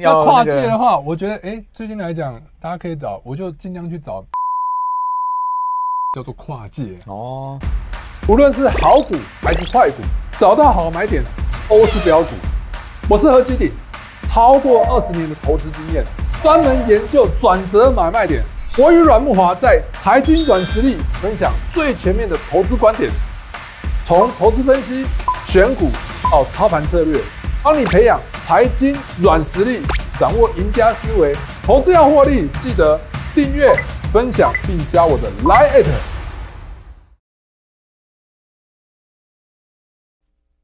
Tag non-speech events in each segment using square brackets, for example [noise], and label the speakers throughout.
Speaker 1: 要跨界的话，我觉得哎，最近来讲，大家可以找，我就尽量去找，[laughs] 叫做跨界哦。无论是好股还是坏股，找到好买点都是标股。我是何基鼎，超过二十年的投资经验，专门研究转折买卖点。我与阮木华在财经软实力分享最前面的投资观点，从投资分析选股到操盘策略。帮你培养财经软实力，掌握赢家思维。投资要获利，记得订阅、分享并加我的 Live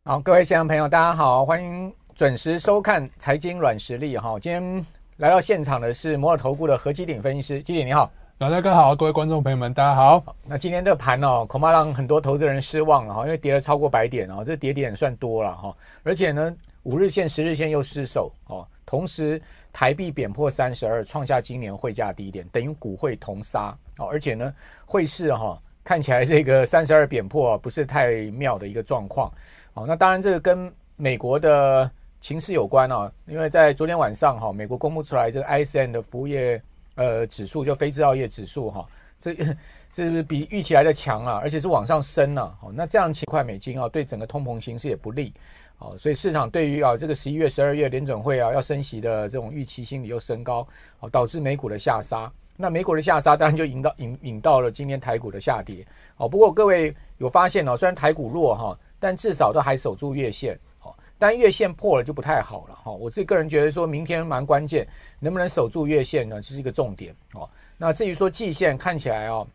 Speaker 2: 好，各位现场朋友，大家好，欢迎准时收看《财经软实力》哈。今天来到现场的是摩尔投顾的何基鼎分析师，基鼎你好。老大哥好，各位观众朋友们，大家好。那今天这盘哦，恐怕让很多投资人失望了哈，因为跌了超过百点哦，这跌点算多了哈，而且呢。五日线、十日线又失守哦，同时台币贬破三十二，创下今年汇价低点，等于股汇同杀哦。而且呢，汇市哈看起来这个三十二贬破不是太妙的一个状况哦。那当然，这个跟美国的情势有关啊，因为在昨天晚上哈，美国公布出来这个 i s n 的服务业呃指数，就非制造业指数哈。这 [laughs] 这是不是比预期来的强啊？而且是往上升啊。好，那这样七块美金啊，对整个通膨形势也不利，啊。所以市场对于啊这个十一月、十二月联准会啊要升息的这种预期心理又升高，啊，导致美股的下杀。那美股的下杀当然就引到引引到了今天台股的下跌，啊。不过各位有发现哦，虽然台股弱哈，但至少都还守住月线，好，但月线破了就不太好了，哈，我自己个人觉得说，明天蛮关键，能不能守住月线呢？这是一个重点，哦。那至于说季线看起来哦，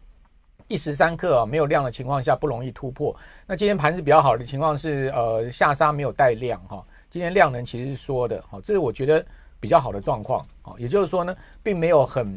Speaker 2: 一时三刻啊没有量的情况下不容易突破。那今天盘子比较好的情况是，呃，下杀没有带量哈，今天量能其实缩的哈，这是我觉得比较好的状况啊。也就是说呢，并没有很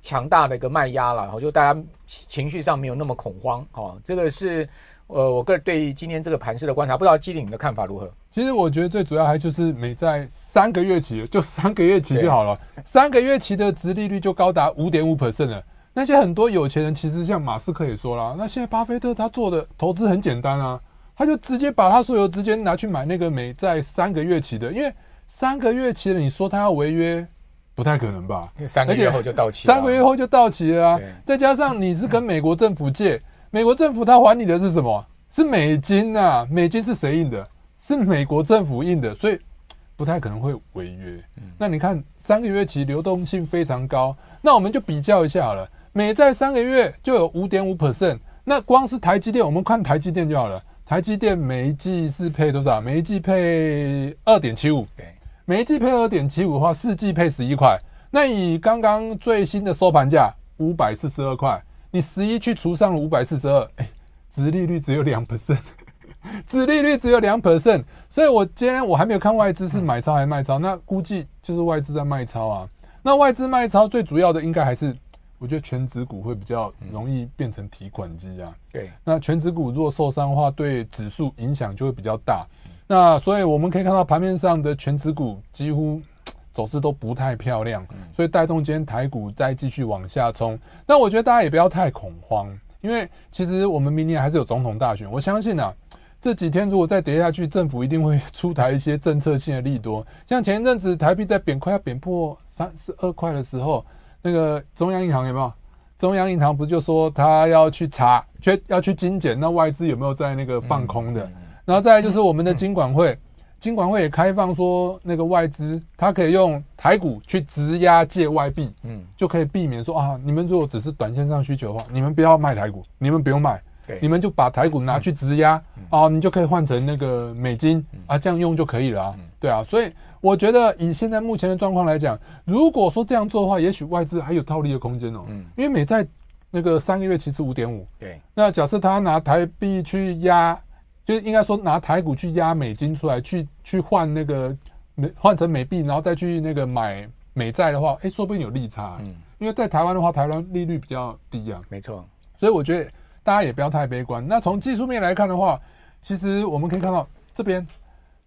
Speaker 2: 强大的一个卖压了，然后就大家情绪上没有那么恐慌哦，这个是呃我个人对今天这个盘势
Speaker 1: 的观察，不知道基鼎的看法如何？其实我觉得最主要还就是美在。三个月期就三个月期就好了，三个月期的殖利率就高达五点五 percent 了。那些很多有钱人其实像马斯克也说了，那现在巴菲特他做的投资很简单啊，他就直接把他所有资金拿去买那个美债三个月期的，因为三个月期的你说他要违约，不太可能吧？三个月后就到期，三个月后就到期了啊！再加上你是跟美国政府借，美国政府他还你的是什么？是美金啊！美金是谁印的？是美国政府印的，所以。不太可能会违约，那你看三个月期流动性非常高，那我们就比较一下好了。美债三个月就有五点五 percent，那光是台积电，我们看台积电就好了。台积电每一季是配多少？每一季配二点七五，每一季配二点七五的话，四季配十一块。那以刚刚最新的收盘价五百四十二块，你十一去除上五百四十二，哎，殖利率只有两 percent。子利率只有两 percent，所以我今天我还没有看外资是买超还是卖超，那估计就是外资在卖超啊。那外资卖超最主要的应该还是，我觉得全指股会比较容易变成提款机啊。对，那全指股如果受伤的话，对指数影响就会比较大。那所以我们可以看到盘面上的全指股几乎走势都不太漂亮，所以带动今天台股再继续往下冲。那我觉得大家也不要太恐慌，因为其实我们明年还是有总统大选，我相信呢。这几天如果再跌下去，政府一定会出台一些政策性的利多。像前一阵子台币在贬快要贬破三十二块的时候，那个中央银行有没有？中央银行不就说他要去查，去要去精简那外资有没有在那个放空的？然后再来就是我们的金管会，金管会也开放说那个外资他可以用台股去直押借外币，嗯，就可以避免说啊，你们如果只是短线上需求的话，你们不要卖台股，你们不用卖。你们就把台股拿去质押啊，你就可以换成那个美金啊，这样用就可以了。啊，对啊，所以我觉得以现在目前的状况来讲，如果说这样做的话，也许外资还有套利的空间哦。嗯，因为美债那个三个月其实五点五。对，那假设他拿台币去压，就是应该说拿台股去压美金出来，去去换那个美换成美币，然后再去那个买美债的话，哎，说不定有利差。嗯，因为在台湾的话，台湾利率比较低啊。没错，所以我觉得。大家也不要太悲观。那从技术面来看的话，其实我们可以看到这边，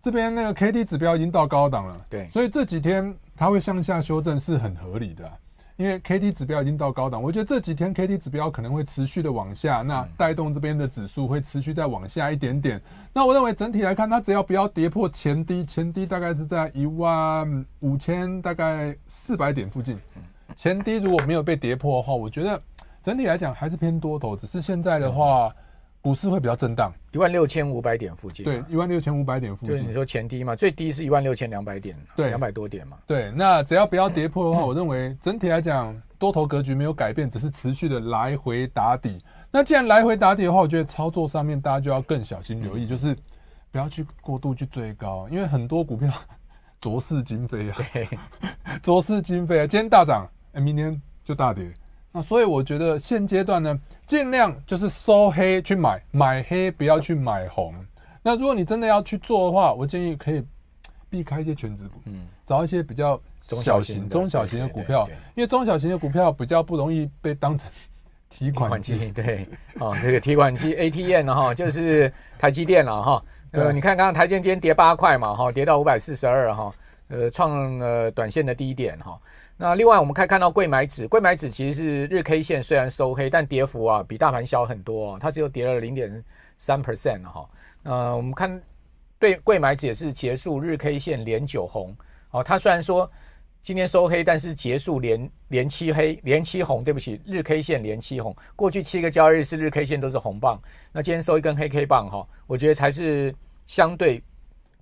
Speaker 1: 这边那个 K D 指标已经到高档了。对，所以这几天它会向下修正是很合理的，因为 K D 指标已经到高档。我觉得这几天 K D 指标可能会持续的往下，那带动这边的指数会持续再往下一点点。那我认为整体来看，它只要不要跌破前低，前低大概是在一万五千大概四百点附近。前低如果没有被跌破的话，我觉得。整体来讲还是偏多头，只是现在的话，股市会比较震荡，一万六千五百点附
Speaker 2: 近。对，一万六千五百点附近。就是你说前低嘛，最低是一万六千两百点，对，两百多点嘛。
Speaker 1: 对，那只要不要跌破的话，我认为整体来讲多头格局没有改变，只是持续的来回打底。那既然来回打底的话，我觉得操作上面大家就要更小心留意，就是不要去过度去追高，因为很多股票昨是今非啊，昨是今非啊，今天大涨，哎，明天就大跌。那所以我觉得现阶段呢，尽量就是收黑去买，买黑不要去买红。那如果你真的要去做的话，我建议可以避开一些全值股，嗯，找一些比较小型、中小型的股票，因为中小型的股票比较不容易被当成
Speaker 2: 提款机。对，哦，这个提款机 ATN 哈，就是台积电了哈。呃，你看刚刚台积电今天跌八块嘛哈，跌到五百四十二哈，呃，创了短线的低点哈。那另外我们可以看到贵买指，贵买指其实是日 K 线虽然收黑，但跌幅啊比大盘小很多，它只有跌了零点三 percent 哈。呃，我们看对贵买指也是结束日 K 线连九红，哦，它虽然说今天收黑，但是结束连连七黑连七红，对不起，日 K 线连七红，过去七个交易日是日 K 线都是红棒，那今天收一根黑 K 棒哈，我觉得才是相对。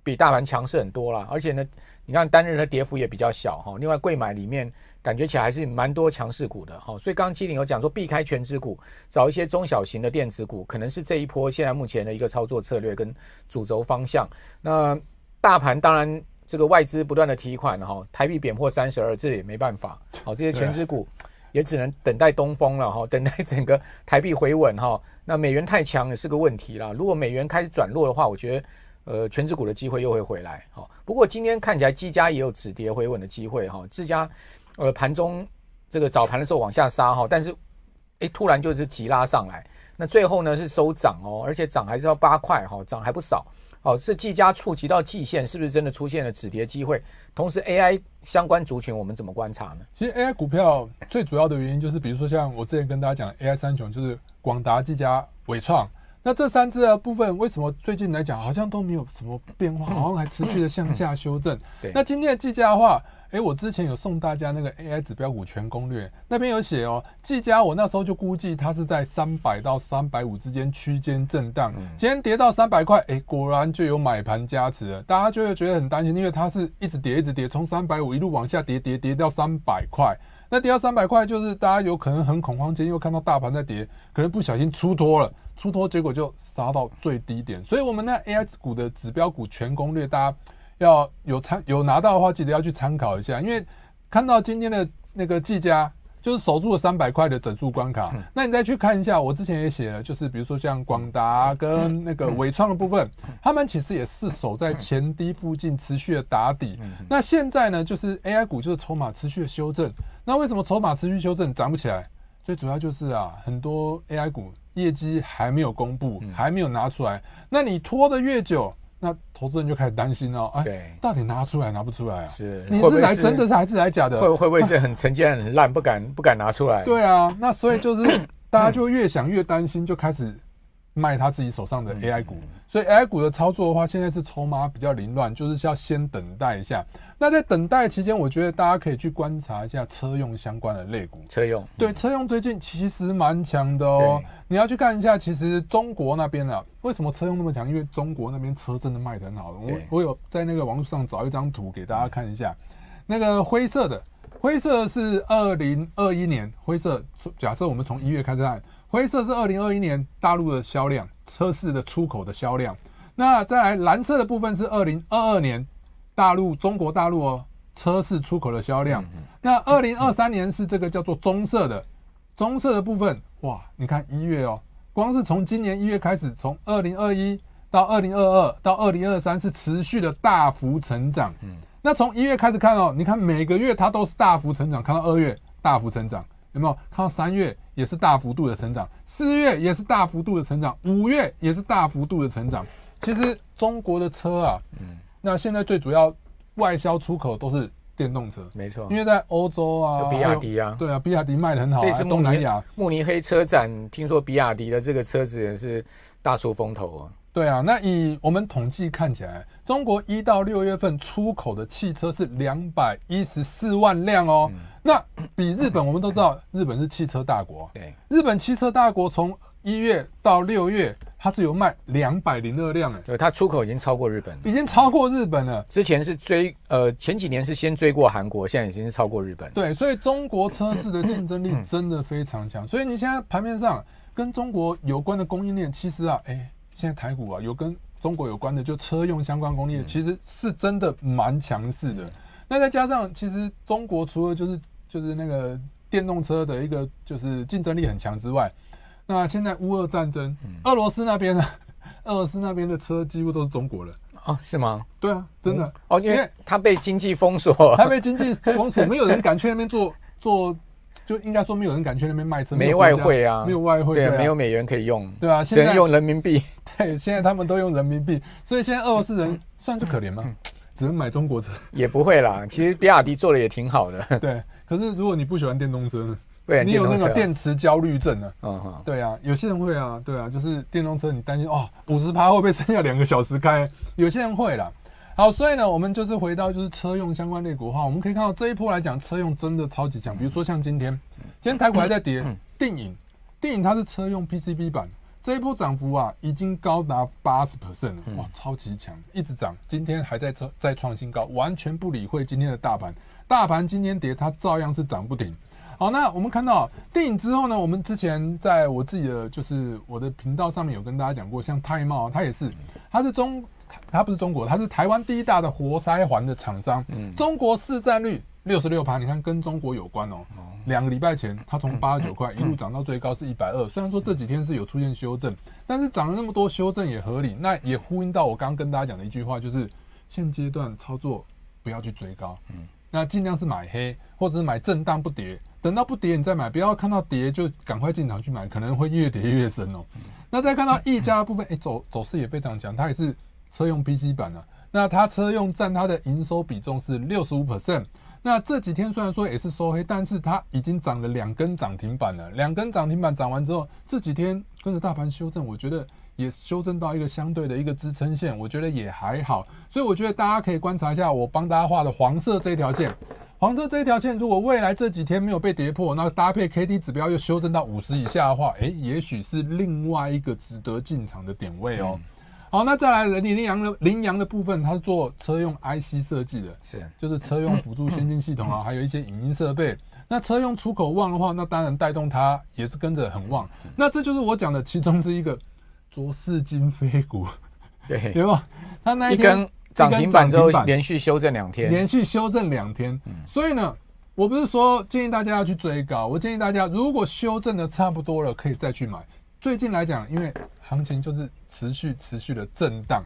Speaker 2: 比大盘强势很多啦，而且呢，你看单日的跌幅也比较小哈。另外，贵买里面感觉起来还是蛮多强势股的哈。所以刚刚基鼎有讲说，避开全职股，找一些中小型的电子股，可能是这一波现在目前的一个操作策略跟主轴方向。那大盘当然这个外资不断的提款哈，台币贬破三十二，这也没办法。好，这些全职股也只能等待东风了哈，等待整个台币回稳哈。那美元太强也是个问题啦，如果美元开始转弱的话，我觉得。呃，全指股的机会又会回来，好。不过今天看起来，技嘉也有止跌回稳的机会哈。技嘉，呃，盘中这个早盘的时候往下杀哈，但是，哎，突然就是急拉上来。那最后呢是收涨哦，而且涨还是要八块哈，涨还不少。好，是技嘉触及到季线，是不是真的出现了止跌机会？同时，AI 相
Speaker 1: 关族群我们怎么观察呢？其实 AI 股票最主要的原因就是，比如说像我之前跟大家讲的 AI 三雄，就是广达、技嘉、伟创。那这三只的部分为什么最近来讲好像都没有什么变化，[clears throat] 好像还持续的向下修正？对。那今天的计价的话，哎，我之前有送大家那个 AI 指标股全攻略，那边有写哦，计价我那时候就估计它是在三百到三百五之间区间震荡。今天跌到三百块，哎，果然就有买盘加持，大家就会觉得很担心，因为它是一直跌，一直跌，从三百五一路往下跌，跌跌跌到三百块。那跌到三百块，就是大家有可能很恐慌，今天又看到大盘在跌，可能不小心出脱了，出脱结果就杀到最低点。所以，我们那 AI 股的指标股全攻略，大家要有参有拿到的话，记得要去参考一下。因为看到今天的那个技嘉就是守住了三百块的整数关卡，那你再去看一下，我之前也写了，就是比如说像广达跟那个伟创的部分，他们其实也是守在前低附近持续的打底。那现在呢，就是 AI 股就是筹码持续的修正。那为什么筹码持续修正涨不起来？最主要就是啊，很多 AI 股业绩还没有公布，还没有拿出来，那你拖得越久。投资人就开始担心哦，哎，到底拿出来拿不出来啊？是，你是来真的是还是来假的？会会不会是很成绩很烂，不敢不敢拿出来？[laughs] 对啊，那所以就是大家就越想越担心，就开始。卖他自己手上的 AI 股，所以 AI 股的操作的话，现在是筹码比较凌乱，就是要先等待一下。那在等待期间，我觉得大家可以去观察一下车用相关的类股。车用对车用最近其实蛮强的哦。你要去看一下，其实中国那边啊，为什么车用那么强？因为中国那边车真的卖的很好。我我有在那个网络上找一张图给大家看一下，那个灰色的灰色是二零二一年灰色，假设我们从一月开始看。灰色是二零二一年大陆的销量，车市的出口的销量。那再来蓝色的部分是二零二二年大陆中国大陆哦车市出口的销量。那二零二三年是这个叫做棕色的，棕色的部分哇，你看一月哦，光是从今年一月开始，从二零二一到二零二二到二零二三，是持续的大幅成长。嗯，那从一月开始看哦，你看每个月它都是大幅成长，看到二月大幅成长。有没有看到三月也是大幅度的成长，四月也是大幅度的成长，五月也是大幅度的成长。其实中国的车啊，嗯，那现在最主要外销出口都是电动车，没错，因为在欧洲啊，比亚迪啊，对啊，比亚迪卖的很好，这是东南亚，
Speaker 2: 慕尼黑车展听说比亚迪的这个车子也是大出风头啊。
Speaker 1: 对啊，那以我们统计看起来，中国一到六月份出口的汽车是两百一十四万辆哦。那比日本，我们都知道日本是汽车大国。对，日本汽车大国从一月到六月，它是有卖两百零二辆的。对，它出口已经超过日本了，已经超过日本了。
Speaker 2: 之前是追呃，前几年是先追过韩国，现在已经是超过日本。
Speaker 1: 对，所以中国车市的竞争力真的非常强。所以你现在盘面上跟中国有关的供应链，其实啊，哎，现在台股啊有跟中国有关的，就车用相关供应链，其实是真的蛮强势的。那再加上其实中国除了就是就是那个电动车的一个，就是竞争力很强之外，那现在乌俄战争，俄罗斯那边呢，[laughs] 俄罗斯那边的车几乎都是中国人。啊？是吗？对啊，真的
Speaker 2: 哦，因为他被经济封锁，他被经济封锁，没有人敢
Speaker 1: 去那边做 [laughs] 做，就应该说没有人敢去那边卖车，没外汇啊，没有外汇，对，没有美元可以用，对啊，只能用人民币，[laughs] 对，现在他们都用人民币，所以现在俄罗斯人算是可怜吗？只能买中国车？也不会啦，其实比亚迪做的也挺好的，对。可是如果你不喜欢电动车呢？你有那个电池焦虑症呢？啊，对啊，有些人会啊，对啊，就是电动车你担心哦，五十趴会不会剩下两个小时开？有些人会了。好，所以呢，我们就是回到就是车用相关类股哈，我们可以看到这一波来讲，车用真的超级强。比如说像今天，今天台股还在跌，电影，电影它是车用 PCB 版，这一波涨幅啊，已经高达八十 percent 了，哇，超级强，一直涨，今天还在创在创新高，完全不理会今天的大盘。大盘今天跌，它照样是涨不停。好，那我们看到电影之后呢？我们之前在我自己的就是我的频道上面有跟大家讲过，像泰茂，它也是，它是中，它不是中国，它是台湾第一大的活塞环的厂商。嗯，中国市占率六十六趴，你看跟中国有关哦。哦。两个礼拜前，它从八十九块 [coughs] 一路涨到最高是一百二，虽然说这几天是有出现修正，但是涨了那么多，修正也合理。那也呼应到我刚跟大家讲的一句话，就是现阶段操作不要去追高。嗯。那尽量是买黑，或者是买震荡不跌，等到不跌你再买，不要看到跌就赶快进场去买，可能会越跌越深哦。那再看到亿嘉部分，哎走走势也非常强，它也是车用 PC 板啊。那它车用占它的营收比重是六十五 percent。那这几天虽然说也是收黑，但是它已经涨了两根涨停板了，两根涨停板涨完之后，这几天跟着大盘修正，我觉得。也修正到一个相对的一个支撑线，我觉得也还好，所以我觉得大家可以观察一下，我帮大家画的黄色这一条线，黄色这一条线，如果未来这几天没有被跌破，那搭配 K D 指标又修正到五十以下的话，诶，也许是另外一个值得进场的点位哦。好，那再来，人立羚羊的羚羊的部分，它是做车用 I C 设计的，是，就是车用辅助先进系统啊，还有一些影音设备。那车用出口旺的话，那当然带动它也是跟着很旺。那这就是我讲的其中之一个。卓氏金飞股，对，对 [laughs] 吧？它那一根涨停板之后，连
Speaker 2: 续修正两天，连
Speaker 1: 续修正两天。所以呢，我不是说建议大家要去追高，我建议大家如果修正的差不多了，可以再去买。最近来讲，因为行情就是持续持续的震荡，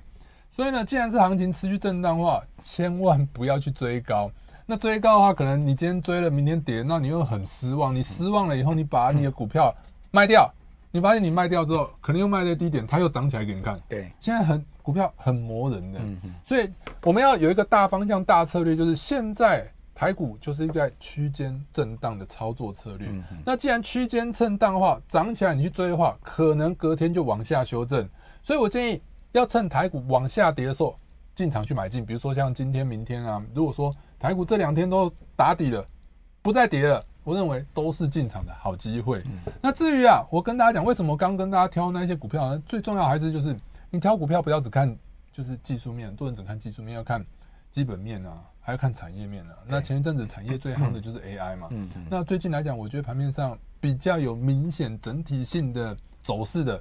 Speaker 1: 所以呢，既然是行情持续震荡话，千万不要去追高。那追高的话，可能你今天追了，明天跌，那你又很失望。你失望了以后，你把你的股票卖掉。你发现你卖掉之后，可能又卖在低点，它又涨起来给你看。对，现在很股票很磨人的，所以我们要有一个大方向、大策略，就是现在台股就是一个区间震荡的操作策略。那既然区间震荡的话，涨起来你去追的话，可能隔天就往下修正。所以我建议要趁台股往下跌的时候进场去买进，比如说像今天、明天啊，如果说台股这两天都打底了，不再跌了。我认为都是进场的好机会。那至于啊，我跟大家讲，为什么刚跟大家挑那些股票？最重要还是就是你挑股票不要只看就是技术面，多人只看技术面，要看基本面啊，还要看产业面啊。那前一阵子产业最夯的就是 AI 嘛。那最近来讲，我觉得盘面上比较有明显整体性的走势的，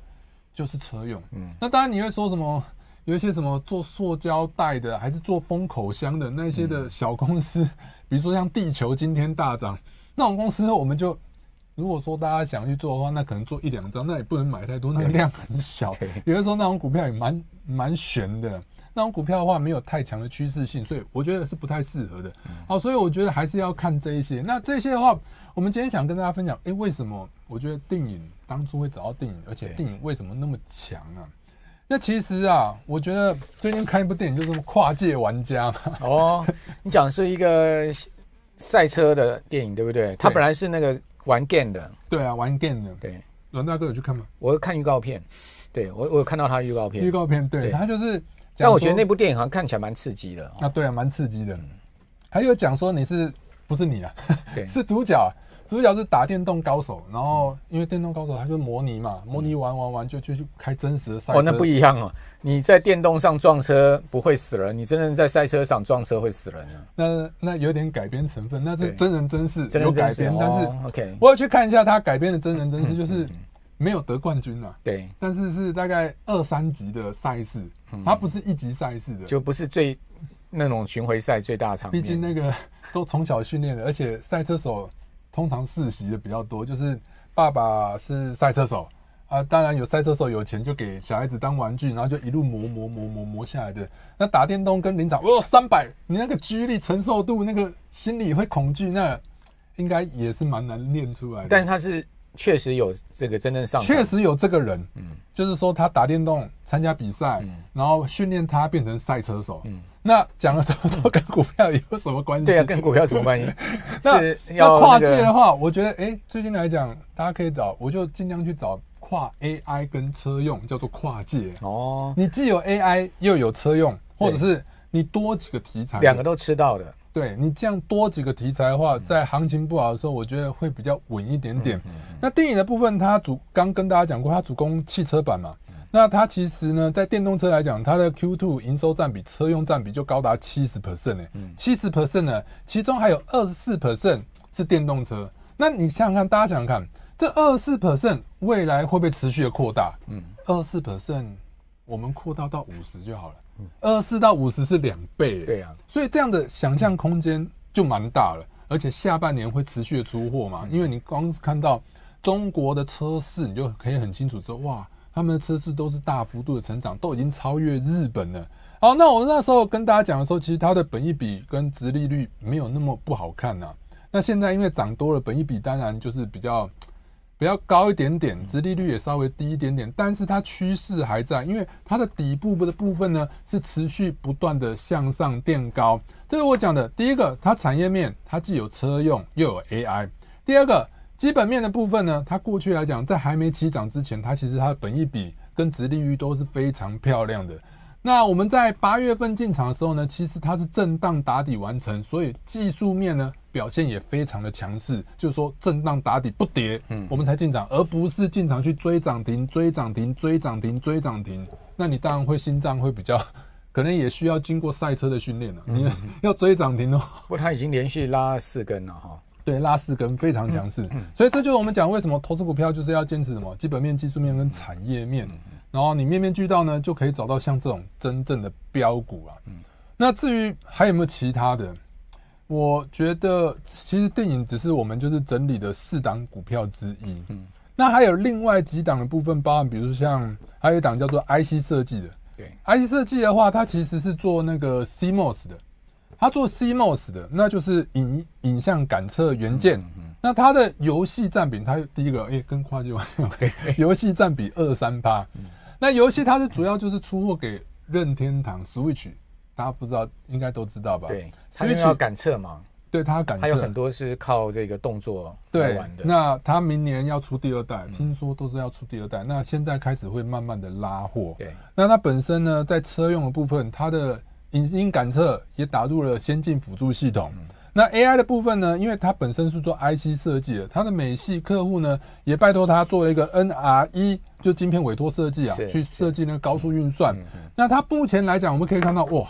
Speaker 1: 就是车用。嗯。那当然你会说什么有一些什么做塑胶袋的，还是做封口箱的那些的小公司，比如说像地球今天大涨。那种公司，我们就如果说大家想去做的话，那可能做一两张，那也不能买太多，那个量很小。[laughs] 有的时候那种股票也蛮蛮悬的，那种股票的话没有太强的趋势性，所以我觉得是不太适合的。好，所以我觉得还是要看这一些。那这些的话，我们今天想跟大家分享，哎，为什么我觉得电影当初会找到电影，而且电影为什么那么强啊？那其实啊，我觉得最近看一部电影就是跨界玩家哦，你讲是一个。
Speaker 2: 赛车的电影对不对？他本来是那个玩 game 的，对啊，玩 game 的。对，阮大哥有去看吗？我看预告片，对我我有看到他预告片。预告片，对，他就是但我觉得那部电影好像看起来蛮刺激的。
Speaker 1: 啊，对啊，蛮刺激的。还有讲说你是不是你啊？[laughs] 是主角。主角是打电动高手，然后因为电动高手他就模拟嘛，模拟玩玩玩就就去开真实的赛车。哦，那不一样哦。你在电动上撞
Speaker 2: 车不会死人，你真人在赛车上撞车会死人
Speaker 1: 那那有点改编成分，那是真人真事有改编，但是 OK。我要去看一下他改编的真人真事，就是没有得冠军了。对，但是是大概二三级的赛事，它不是一级赛事的，就不
Speaker 2: 是最那种巡回赛最大场。毕竟那
Speaker 1: 个都从小训练的，而且赛车手。通常世袭的比较多，就是爸爸是赛车手啊，当然有赛车手有钱就给小孩子当玩具，然后就一路磨磨磨磨磨下来的。那打电动跟领掌，哦，三百，你那个肌力承受度，那个心里会恐惧，那应该也是蛮难练出来。的。但
Speaker 2: 他是确实有这个真正上，确实有这个人，嗯，
Speaker 1: 就是说他打电动参加比赛，然后训练他变成赛车手，嗯。那讲了这么多，跟股票有什么关系？对啊，跟股票什么关系？[laughs] 那要跨界的话，我觉得哎，最近来讲，大家可以找，我就尽量去找跨 AI 跟车用，叫做跨界哦。你既有 AI 又有车用，或者是你多几个题材，两个都吃到的。对你这样多几个题材的话，在行情不好的时候，我觉得会比较稳一点点。那电影的部分，它主刚跟大家讲过，它主攻汽车版嘛。那它其实呢，在电动车来讲，它的 Q two 营收占比、车用占比就高达七十 percent 哎，嗯，七十 percent 呢，其中还有二十四 percent 是电动车。那你想想看，大家想想看，这二十四 percent 未来会不会持续的扩大？嗯，二十四 percent 我们扩大到五十就好了，嗯，二十四到五十是两倍，对呀，所以这样的想象空间就蛮大了。而且下半年会持续的出货嘛，因为你光看到中国的车市，你就可以很清楚说，哇。他们的车市都是大幅度的成长，都已经超越日本了。好，那我那时候跟大家讲的时候，其实它的本益比跟殖利率没有那么不好看呐。那现在因为涨多了，本益比当然就是比较比较高一点点，殖利率也稍微低一点点，但是它趋势还在，因为它的底部的部分呢是持续不断的向上垫高。这是我讲的第一个，它产业面它既有车用又有 AI。第二个。基本面的部分呢，它过去来讲，在还没起涨之前，它其实它的本益比跟市利率都是非常漂亮的。那我们在八月份进场的时候呢，其实它是震荡打底完成，所以技术面呢表现也非常的强势，就是说震荡打底不跌，嗯，我们才进场，而不是进场去追涨停、追涨停、追涨停、追涨停。那你当然会心脏会比较，可能也需要经过赛车的训练了，你要追涨停哦。不过它已经连续拉了四根了哈。对，拉四根非常强势，所以这就是我们讲为什么投资股票就是要坚持什么基本面、技术面跟产业面，然后你面面俱到呢，就可以找到像这种真正的标股啊。嗯，那至于还有没有其他的？我觉得其实电影只是我们就是整理的四档股票之一。嗯，那还有另外几档的部分，包含比如像还有一档叫做 IC 设计的。对，IC 设计的话，它其实是做那个 CMOS 的。他做 CMOS 的，那就是影影像感测元件。那它的游戏占比，它第一个哎，跟跨界完全 OK。[laughs] 游戏占比二三八，那游戏它是主要就是出货给任天堂 Switch，大家不知道应该都知道吧？对，Switch 感测嘛，对它感测还有很多是靠这个动作玩的。那它明年要出第二代，听说都是要出第二代。那现在开始会慢慢的拉货。对，那它本身呢，在车用的部分，它的。影音感测也打入了先进辅助系统。那 AI 的部分呢？因为它本身是做 IC 设计的，它的美系客户呢，也拜托它做了一个 NRE，就晶片委托设计啊，去设计那个高速运算。那它目前来讲，我们可以看到，哇，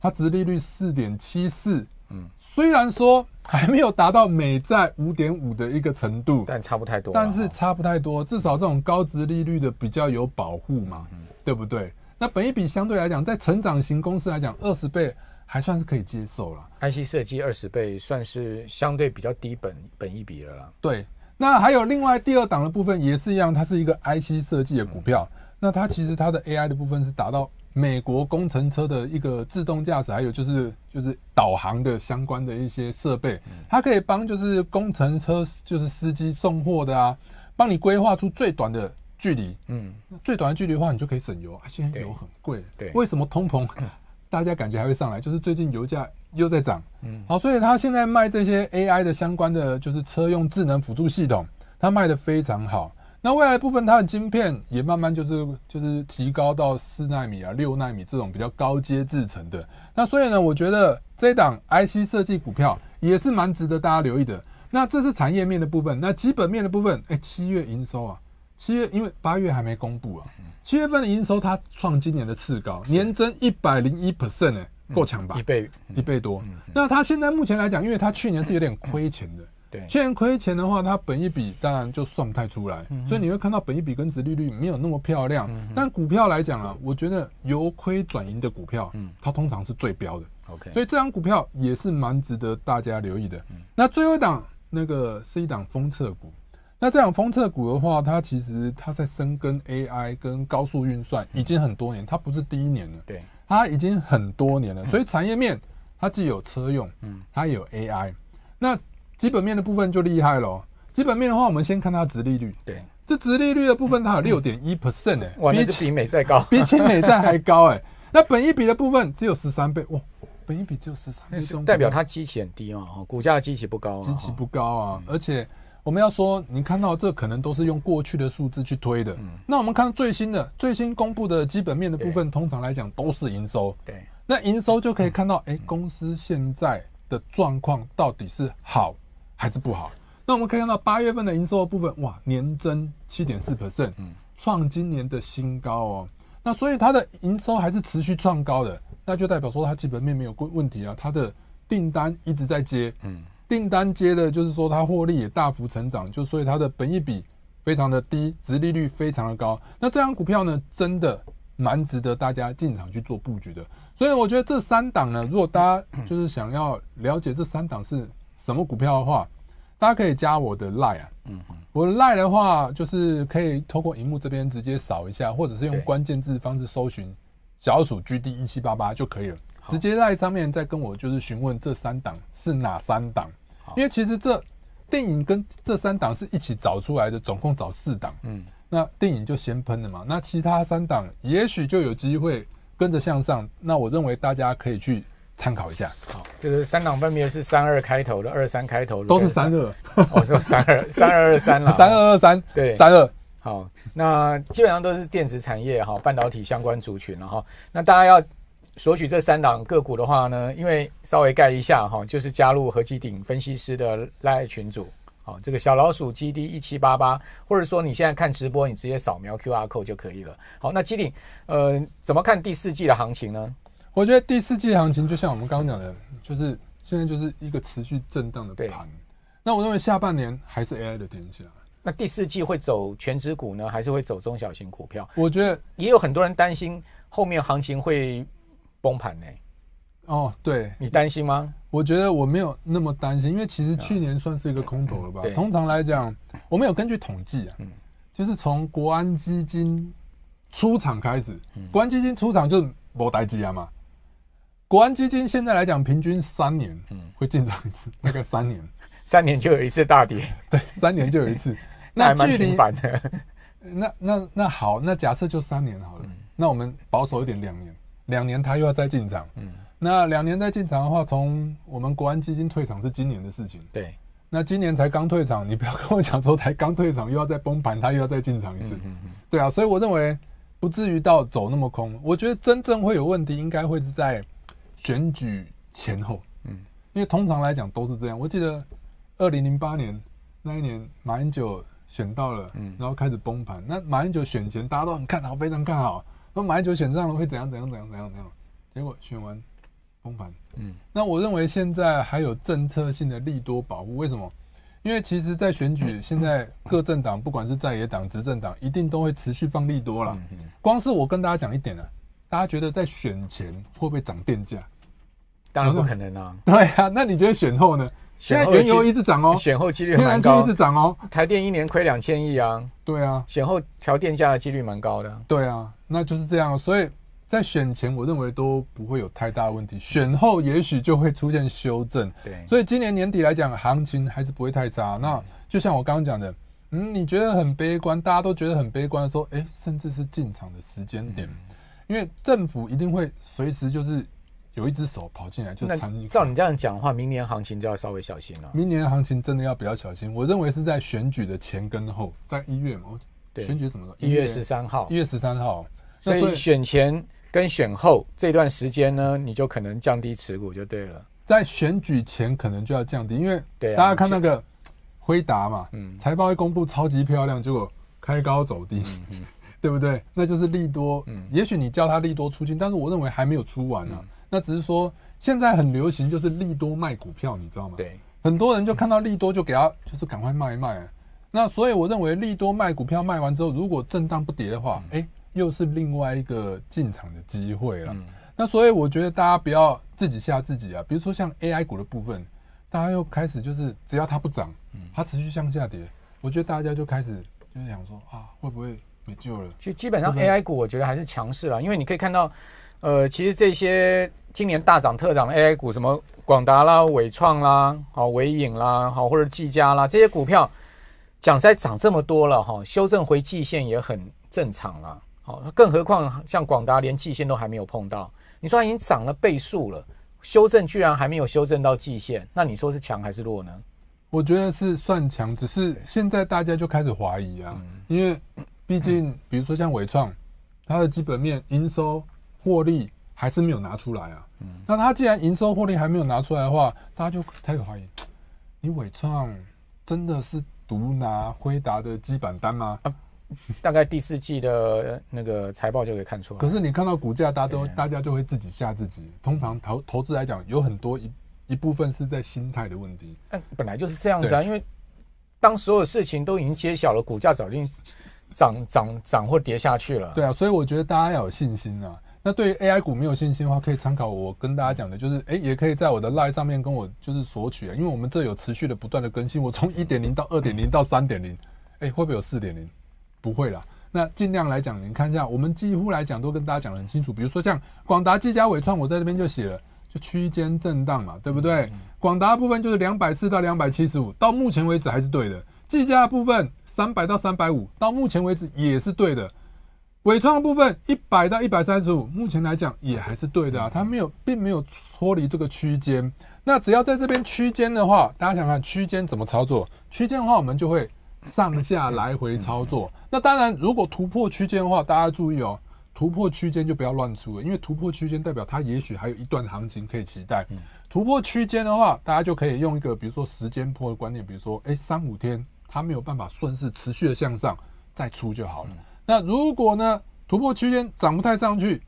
Speaker 1: 它殖利率四点七四，嗯，虽然说还没有达到美债五点五的一个程度，但差不太多，但是差不太多，至少这种高殖利率的比较有保护嘛，对不对？那本一比相对来讲，在成长型公司来讲，二十倍还算是可以接受了。IC 设计二十倍算是
Speaker 2: 相对比较低本本一比了。
Speaker 1: 对，那还有另外第二档的部分也是一样，它是一个 IC 设计的股票。那它其实它的 AI 的部分是达到美国工程车的一个自动驾驶，还有就是就是导航的相关的一些设备，它可以帮就是工程车就是司机送货的啊，帮你规划出最短的。距离，嗯，最短的距离的话，你就可以省油。现在油很贵，对，为什么通膨，[laughs] 大家感觉还会上来？就是最近油价又在涨，嗯，好，所以他现在卖这些 AI 的相关的，就是车用智能辅助系统，他卖的非常好。那未来部分，它的晶片也慢慢就是就是提高到四纳米啊、六纳米这种比较高阶制成的。那所以呢，我觉得这一档 IC 设计股票也是蛮值得大家留意的。那这是产业面的部分，那基本面的部分，哎，七月营收啊。七月因为八月还没公布啊，七月份的营收它创今年的次高，年增一百零一 percent 哎，够强吧？一倍一倍多。那它现在目前来讲，因为它去年是有点亏钱的，对，去年亏钱的话，它本一比当然就算不太出来，所以你会看到本一比跟殖利率没有那么漂亮。但股票来讲啊，我觉得由亏转盈的股票，嗯，它通常是最标的，OK。所以这张股票也是蛮值得大家留意的。那最后档那个一档封测股。那这样封测股的话，它其实它在深耕 AI 跟高速运算已经很多年，它不是第一年了。对，它已经很多年了。所以产业面它既有车用，嗯，它也有 AI。那基本面的部分就厉害了。基本面的话，我们先看它殖利率。对，这殖利率的部分它有六点一 percent 哎，比起美债高，比起美债还高哎。[laughs] 那本益比的部分只有十三倍，哇，本一比只有十三倍，代表它基期很低啊，股价的基期不高，基期不高啊，而且。我们要说，你看到这可能都是用过去的数字去推的。嗯。那我们看最新的、最新公布的基本面的部分，通常来讲都是营收。对。那营收就可以看到，哎，公司现在的状况到底是好还是不好？那我们可以看到八月份的营收的部分，哇，年增七点四%。p e e r c n 嗯。创今年的新高哦。那所以它的营收还是持续创高的，那就代表说它基本面没有问问题啊，它的订单一直在接。嗯。订单接的，就是说它获利也大幅成长，就所以它的本益比非常的低，殖利率非常的高。那这张股票呢，真的蛮值得大家进场去做布局的。所以我觉得这三档呢，如果大家 [clears throat] 就是想要了解这三档是什么股票的话，大家可以加我的赖啊，嗯嗯，我赖的话就是可以透过荧幕这边直接扫一下，或者是用关键字方式搜寻小鼠 GD 一七八八就可以了。直接赖上面再跟我就是询问这三档是哪三档。因为其实这电影跟这三档是一起找出来的，总共找四档。嗯，那电影就先喷了嘛，那其他三档也许就有机会跟着向上。那我认为大家可以去参考一下。好，就是三档分别是三二开头的、二三开
Speaker 2: 头的，都是三二。
Speaker 1: 我说三二 [laughs] 三二二三了，三二二三对三二。
Speaker 2: 好，那基本上都是电子产业哈，半导体相关族群了哈。那大家要。索取这三档个股的话呢，因为稍微盖一下哈，就是加入和基顶分析师的 AI 群组，好，这个小老鼠 GD 一七八八，或者说你现在看直播，你直接扫描 QR code 就可以了。好，那基顶，呃，怎么看第四季的行情呢？
Speaker 1: 我觉得第四季行情就像我们刚刚讲的，就是现在就是一个持续震荡的盘。那我认为下半年还是 AI 的天下。
Speaker 2: 那第四季会走全指股呢，还
Speaker 1: 是会走中小型股票？
Speaker 2: 我觉得也有很多人担心后面行情会。崩盘呢？
Speaker 1: 哦，对你担心吗？我觉得我没有那么担心，因为其实去年算是一个空头了吧。通常来讲，我们有根据统计啊，就是从国安基金出场开始，国安基金出场就是无大啊嘛。国安基金现在来讲，平均三年会进场一次，那 [laughs] 个三年，三年就有一次大跌，对，三年就有一次，[laughs] 那蛮频繁的。[laughs] 那那那好，那假设就三年好了，那我们保守一点，两年。两年他又要再进场，嗯，那两年再进场的话，从我们国安基金退场是今年的事情，对，那今年才刚退场，你不要跟我讲说才刚退场又要再崩盘，他又要再进场一次，嗯嗯，对啊，所以我认为不至于到走那么空，我觉得真正会有问题应该会是在选举前后，嗯，因为通常来讲都是这样，我记得二零零八年那一年马英九选到了，嗯，然后开始崩盘，那马英九选前大家都很看好，非常看好。那买酒选上了会怎样怎样怎样怎样怎样，结果选完崩盘。嗯，那我认为现在还有政策性的利多保护，为什么？因为其实，在选举 [coughs] 现在各政党，不管是在野党、执政党，一定都会持续放利多了。光是我跟大家讲一点呢，大家觉得在选前会不会涨电价？当然不可能啊。对啊，那你觉得选后呢？现在原油一
Speaker 2: 直涨哦，选后几率蛮高，一直涨哦。台电一年亏两千亿啊，对啊。选后调电价的几率蛮高的，
Speaker 1: 对啊，那就是这样。所以在选前，我认为都不会有太大问题，选后也许就会出现修正。对，所以今年年底来讲，行情还是不会太差。那就像我刚刚讲的，嗯，你觉得很悲观，大家都觉得很悲观说，时甚至是进场的时间点，因为政府一定会随时就是。有一只手跑进来就参照你这样讲的话，明年行情就要稍微小心了。明年行情真的要比较小心。我认为是在选举的前跟后，在一月嘛。对。选举什么时候？一月十三号。一月十三号。所以选前
Speaker 2: 跟选后这段时间
Speaker 1: 呢，你就可能降低持股就对了。在选举前可能就要降低，因为大家看那个辉达嘛，财报一公布超级漂亮，结果开高走低，[laughs] 对不对？那就是利多。嗯。也许你叫它利多出金，但是我认为还没有出完呢。那只是说，现在很流行就是利多卖股票，你知道吗？对，很多人就看到利多就给他，就是赶快卖一卖。那所以我认为利多卖股票卖完之后，如果震荡不跌的话，哎，又是另外一个进场的机会了。那所以我觉得大家不要自己吓自己啊。比如说像 AI 股的部分，大家又开始就是只要它不涨，它持续向下跌，我觉得大家就开始就是想说啊，会不会没救了？
Speaker 2: 其实基本上 AI 股我觉得还是强势了，因为你可以看到。呃，其实这些今年大涨特涨的 AI 股，什么广达啦、伟创啦、好伟影啦、好或者技嘉啦，这些股票讲在涨这么多了哈，修正回季线也很正常啦。好，更何况像广达连季线都还没有碰到，你说已经涨了倍数了，修正居然还没有修正到季线，那你说是强还是弱呢？
Speaker 1: 我觉得是算强，只是现在大家就开始怀疑啊，因为毕竟比如说像伟创，它的基本面营收。获利还是没有拿出来啊？嗯，那他既然营收获利还没有拿出来的话，大家就开始怀疑，[tsk] 你伟创真的是独拿辉达的基板单吗？啊，大
Speaker 2: 概第四季的那个财报就可以看出来。可
Speaker 1: 是你看到股价，大家都大家就会自己吓自己。通常投投资来讲，有很多一一部分是在心态的问题。那本来
Speaker 2: 就是这样子啊，因为当所有事情都已经揭晓了，股价早已经涨涨涨或跌下去了。对啊，
Speaker 1: 所以我觉得大家要有信心啊。那对于 AI 股没有信心的话，可以参考我跟大家讲的，就是哎，也可以在我的 Live 上面跟我就是索取啊，因为我们这有持续的不断的更新。我从一点零到二点零到三点零，哎，会不会有四点零？不会啦。那尽量来讲，您看一下，我们几乎来讲都跟大家讲得很清楚。比如说像广达、技嘉、伟创，我在这边就写了，就区间震荡嘛，对不对？广达部分就是两百四到两百七十五，到目前为止还是对的。技嘉部分三百到三百五，到目前为止也是对的。尾创部分一百到一百三十五，目前来讲也还是对的啊，它没有，并没有脱离这个区间。那只要在这边区间的话，大家想看，区间怎么操作？区间的话，我们就会上下来回操作。那当然，如果突破区间的话，大家注意哦，突破区间就不要乱出，了，因为突破区间代表它也许还有一段行情可以期待。突破区间的话，大家就可以用一个，比如说时间破观念，比如说，哎，三五天它没有办法顺势持续的向上，再出就好了。那如果呢突破区间涨不太上去，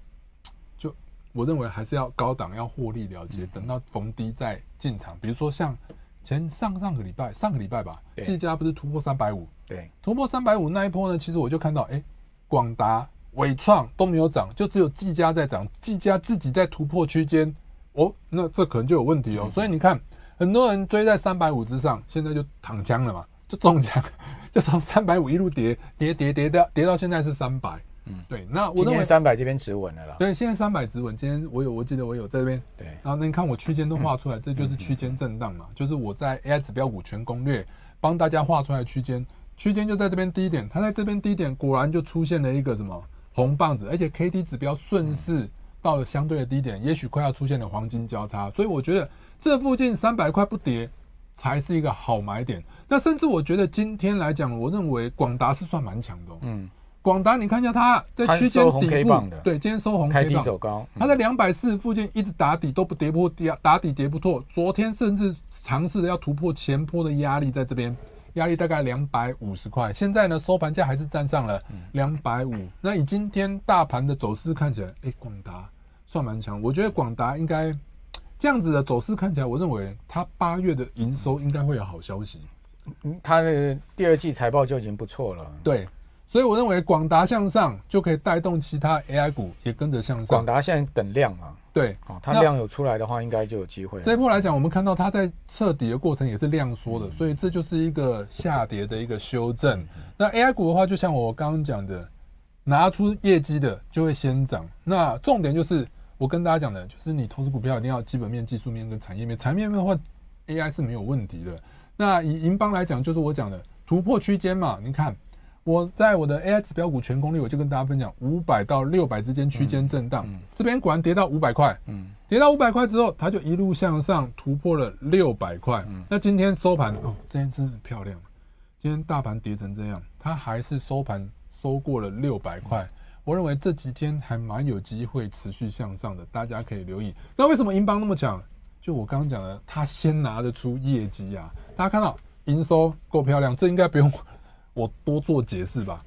Speaker 1: 就我认为还是要高档要获利了结，等到逢低再进场。比如说像前上上个礼拜、上个礼拜吧，技嘉不是突破三百五？对，突破三百五那一波呢，其实我就看到，哎，广达、伟创都没有涨，就只有技嘉在涨。技嘉自己在突破区间，哦，那这可能就有问题哦。所以你看，很多人追在三百五之上，现在就躺枪了嘛。就中奖，[laughs] 就从三百五一路跌，跌跌跌到跌到现在是三百。嗯，对，那我认为三百这边止稳了啦。对，现在三百止稳，今天我有，我记得我有在这边。对，然后你看我区间都画出来，这就是区间震荡嘛，就是我在 AI 指标股全攻略帮大家画出来的区间，区间就在这边低点，它在这边低点，果然就出现了一个什么红棒子，而且 KD 指标顺势到了相对的低点，也许快要出现了黄金交叉，所以我觉得这附近三百块不跌。才是一个好买点。那甚至我觉得今天来讲，我认为广达是算蛮强的。嗯，广达，你看一下它在区间底部，对，今天收红 K 棒，开低走高，它在两百四附近一直打底，都不跌破跌打底跌不破。昨天甚至尝试要突破前坡的压力，在这边压力大概两百五十块。现在呢，收盘价还是站上了两百五。那以今天大盘的走势看起来，哎，广达算蛮强。我觉得广达应该。这样子的走势看起来，我认为它八月的营收应该会有好消息。嗯，它的第二季财报就已经不错了。对，所以我认为广达向上就可以带动其他 AI 股也跟着向上。广达现在等量啊。对，哦，它量有出来的话，应该就有机会。这一波来讲，我们看到它在彻底的过程也是量缩的，所以这就是一个下跌的一个修正。那 AI 股的话，就像我刚刚讲的，拿出业绩的就会先涨。那重点就是。我跟大家讲的，就是你投资股票一定要基本面、技术面跟产业面。产业面的话，AI 是没有问题的。那以银邦来讲，就是我讲的突破区间嘛。你看我在我的 AI 指标股全功率，我就跟大家分享，五百到六百之间区间震荡。这边果然跌到五百块，嗯，跌到五百块之后，它就一路向上突破了六百块。那今天收盘，哦，今天真的很漂亮。今天大盘跌成这样，它还是收盘收过了六百块。我认为这几天还蛮有机会持续向上的，大家可以留意。那为什么英邦那么强？就我刚刚讲的，他先拿得出业绩啊！大家看到营收够漂亮，这应该不用我多做解释吧？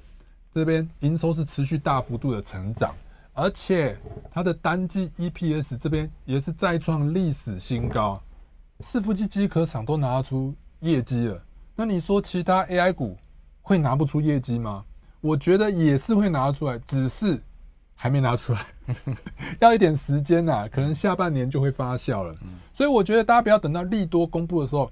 Speaker 1: 这边营收是持续大幅度的成长，而且它的单季 E P S 这边也是再创历史新高。四氟机机壳厂都拿得出业绩了，那你说其他 A I 股会拿不出业绩吗？我觉得也是会拿出来，只是还没拿出来，[laughs] 要一点时间呐，可能下半年就会发酵了。所以我觉得大家不要等到利多公布的时候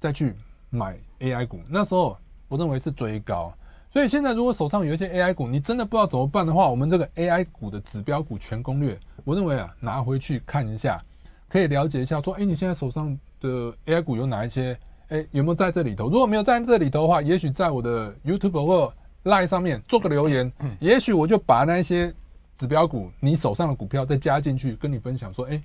Speaker 1: 再去买 AI 股，那时候我认为是追高。所以现在如果手上有一些 AI 股，你真的不知道怎么办的话，我们这个 AI 股的指标股全攻略，我认为啊拿回去看一下，可以了解一下。说，哎，你现在手上的 AI 股有哪一些？哎，有没有在这里头？如果没有在这里头的话，也许在我的 YouTube 或赖上面做个留言，嗯，也许我就把那些指标股你手上的股票再加进去，跟你分享说，哎，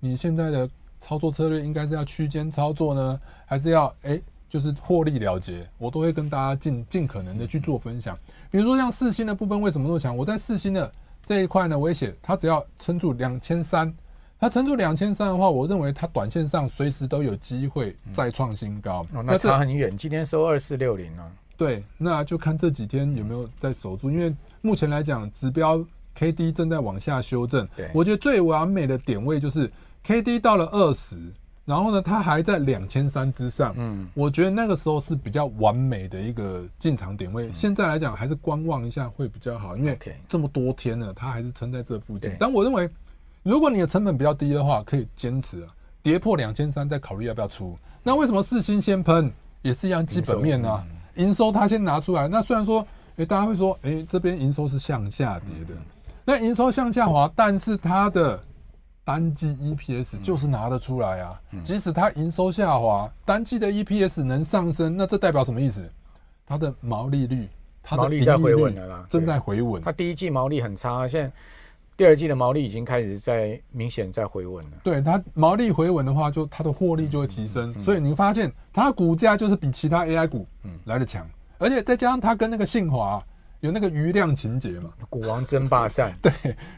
Speaker 1: 你现在的操作策略应该是要区间操作呢，还是要哎，就是获利了结，我都会跟大家尽尽可能的去做分享。比如说像四星的部分为什么那么强，我在四星的这一块呢，我也写，它只要撑住两千三，它撑住两千三的话，我认为它短线上随时都有机会再创新高，那差很
Speaker 2: 远，今天收二四六零呢。
Speaker 1: 对，那就看这几天有没有在守住，因为目前来讲，指标 K D 正在往下修正。对，我觉得最完美的点位就是 K D 到了二十，然后呢，它还在两千三之上。嗯，我觉得那个时候是比较完美的一个进场点位。现在来讲还是观望一下会比较好，因为这么多天了，它还是撑在这附近。但我认为，如果你的成本比较低的话，可以坚持啊，跌破两千三再考虑要不要出。那为什么四星先喷，也是一样基本面呢？营收它先拿出来，那虽然说，哎，大家会说，哎，这边营收是向下跌的，那营收向下滑，但是它的单季 EPS 就是拿得出来啊。即使它营收下滑，单季的 EPS 能上升，那这代表什么意思？它的毛利率，毛利率在回稳了啦，正
Speaker 2: 在回稳。它第一季毛利很差，现在。第二季的毛利已经开始在明显在回
Speaker 1: 稳了。对它毛利回稳的话，就它的获利就会提升。所以你发现它的股价就是比其他 AI 股嗯来的强，而且再加上它跟那个信华有那个余量情节嘛，股王争霸战 [laughs] 对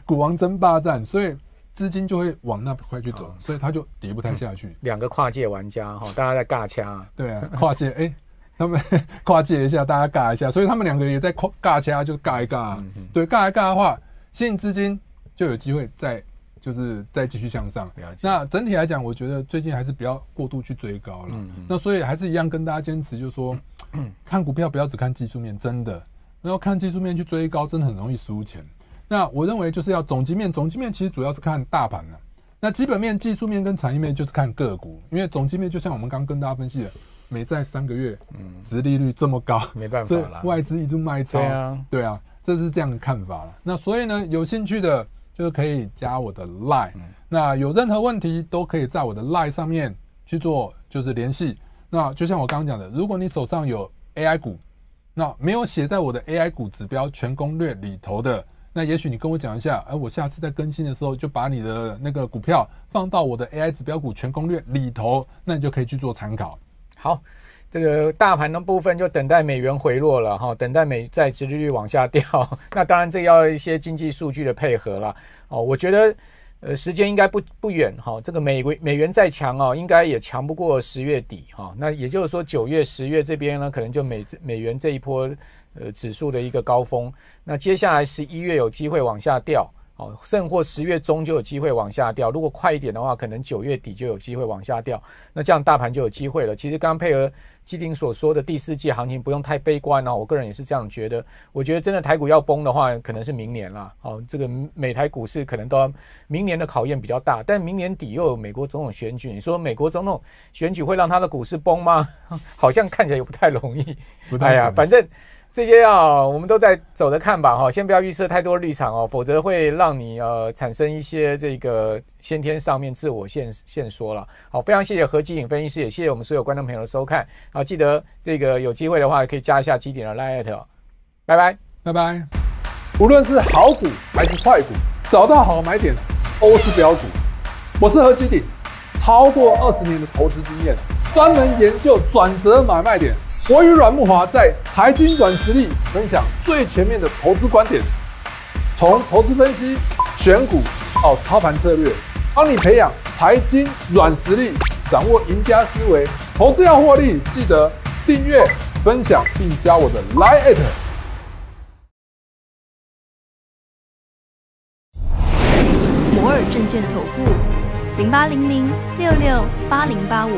Speaker 1: 股王争霸战，所以资金就会往那块去走，所以它就跌不太下去。[laughs]
Speaker 2: 两个跨界玩家哈，大家在尬枪。对啊，
Speaker 1: 跨界哎，他们跨界一下，大家尬一下，所以他们两个也在跨尬掐，就尬一尬。对，尬一尬的话，吸引资金。就有机会再就是再继续向上。那整体来讲，我觉得最近还是不要过度去追高了。嗯那所以还是一样跟大家坚持，就是说，[clears throat] 看股票不要只看技术面，真的。然后看技术面去追高，真的很容易输钱。那我认为就是要总基本面，总基本面其实主要是看大盘啊。那基本面、技术面跟产业面就是看个股，因为总基本面就像我们刚跟大家分析的，美债三个月，嗯，殖利率这么高，没办 [laughs] 法了，外资一直卖超。对啊，对啊，这是这样的看法了。那所以呢，有兴趣的。就可以加我的 Line，那有任何问题都可以在我的 Line 上面去做，就是联系。那就像我刚刚讲的，如果你手上有 AI 股，那没有写在我的 AI 股指标全攻略里头的，那也许你跟我讲一下，哎，我下次在更新的时候就把你的那个股票放到我的 AI 指标股全攻略里头，那你就可以去做参考。好。
Speaker 2: 这个大盘的部分就等待美元回落了哈，等待美再殖利率往下掉。[laughs] 那当然这要一些经济数据的配合了哦。我觉得呃时间应该不不远哈。这个美国美元再强哦，应该也强不过十月底哈。那也就是说九月、十月这边呢，可能就美美元这一波呃指数的一个高峰。那接下来十一月有机会往下掉哦，甚或十月中就有机会往下掉。如果快一点的话，可能九月底就有机会往下掉。那这样大盘就有机会了。其实刚刚配合。基丁所说的第四季行情不用太悲观啊，我个人也是这样觉得。我觉得真的台股要崩的话，可能是明年了。哦，这个美台股市可能都要明年的考验比较大，但明年底又有美国总统选举，你说美国总统选举会让他的股市崩吗？[laughs] 好像看起来又不太容易。哎呀，反正。这些要我们都在走着看吧哈，先不要预设太多立场哦，否则会让你呃产生一些这个先天上面自我限限缩了。好，非常谢谢何基鼎分析师也谢谢我们所有观众朋友的收看。好，记得这个有机会的话可以加一下基鼎的 line，拜拜拜拜。
Speaker 1: 无论是好股还是坏股，找到好买点都是标股。我是何基鼎，超过二十年的投资经验，专门研究转折买卖点。我与阮木华在财经软实力分享最全面的投资观点，从投资分析、选股到操盘策略，帮你培养财经软实力，掌握赢家思维。投资要获利，记得订阅、分享并加我的 Line 艾特摩尔证券投顾
Speaker 2: 零八零零六六八零八五。